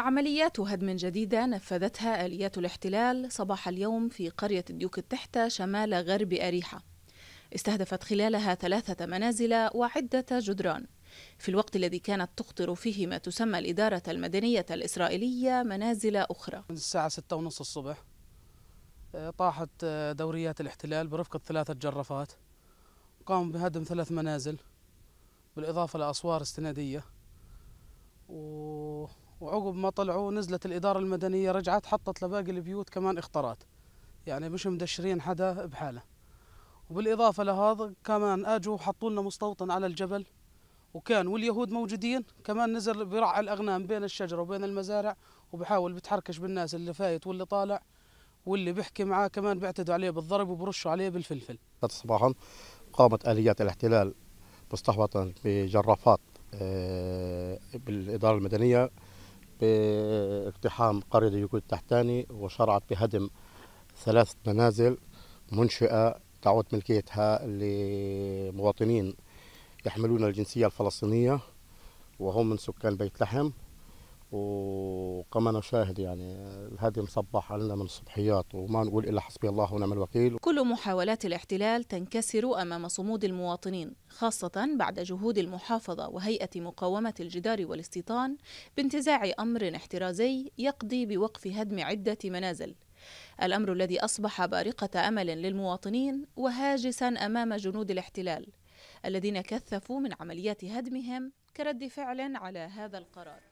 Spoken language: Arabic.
عمليات هدم جديدة نفذتها آليات الاحتلال صباح اليوم في قرية الديوك التحتة شمال غرب أريحة استهدفت خلالها ثلاثة منازل وعدة جدران في الوقت الذي كانت تخطر فيه ما تسمى الإدارة المدنية الإسرائيلية منازل أخرى من الساعة ستة ونص الصبح آه، طاحت آه، دوريات الاحتلال برفقة ثلاثة جرافات قام بهدم ثلاث منازل بالإضافة لأسوار استنادية و عقب ما طلعوا نزلت الإدارة المدنية رجعت حطت لباقي البيوت كمان إخطارات يعني مش مدشرين حدا بحاله وبالإضافة لهذا كمان أجوا حطوا لنا مستوطن على الجبل وكان واليهود موجودين كمان نزل برع الأغنام بين الشجرة وبين المزارع وبحاول بتحركش بالناس اللي فايت واللي طالع واللي بيحكي معاه كمان بيعتدوا عليه بالضرب وبرشوا عليه بالفلفل صباحا قامت آليات الاحتلال مستحوطة بجرافات آه، بالإدارة المدنية باقتحام قرية ديوكود التحتاني وشرعت بهدم ثلاث منازل منشئة تعود ملكيتها لمواطنين يحملون الجنسية الفلسطينية وهم من سكان بيت لحم وكما نشاهد يعني هذه مصبح علينا من الصبحيات وما نقول إلا حسبي الله ونعم الوكيل كل محاولات الاحتلال تنكسر أمام صمود المواطنين خاصة بعد جهود المحافظة وهيئة مقاومة الجدار والاستيطان بانتزاع أمر احترازي يقضي بوقف هدم عدة منازل الأمر الذي أصبح بارقة أمل للمواطنين وهاجسا أمام جنود الاحتلال الذين كثفوا من عمليات هدمهم كرد فعل على هذا القرار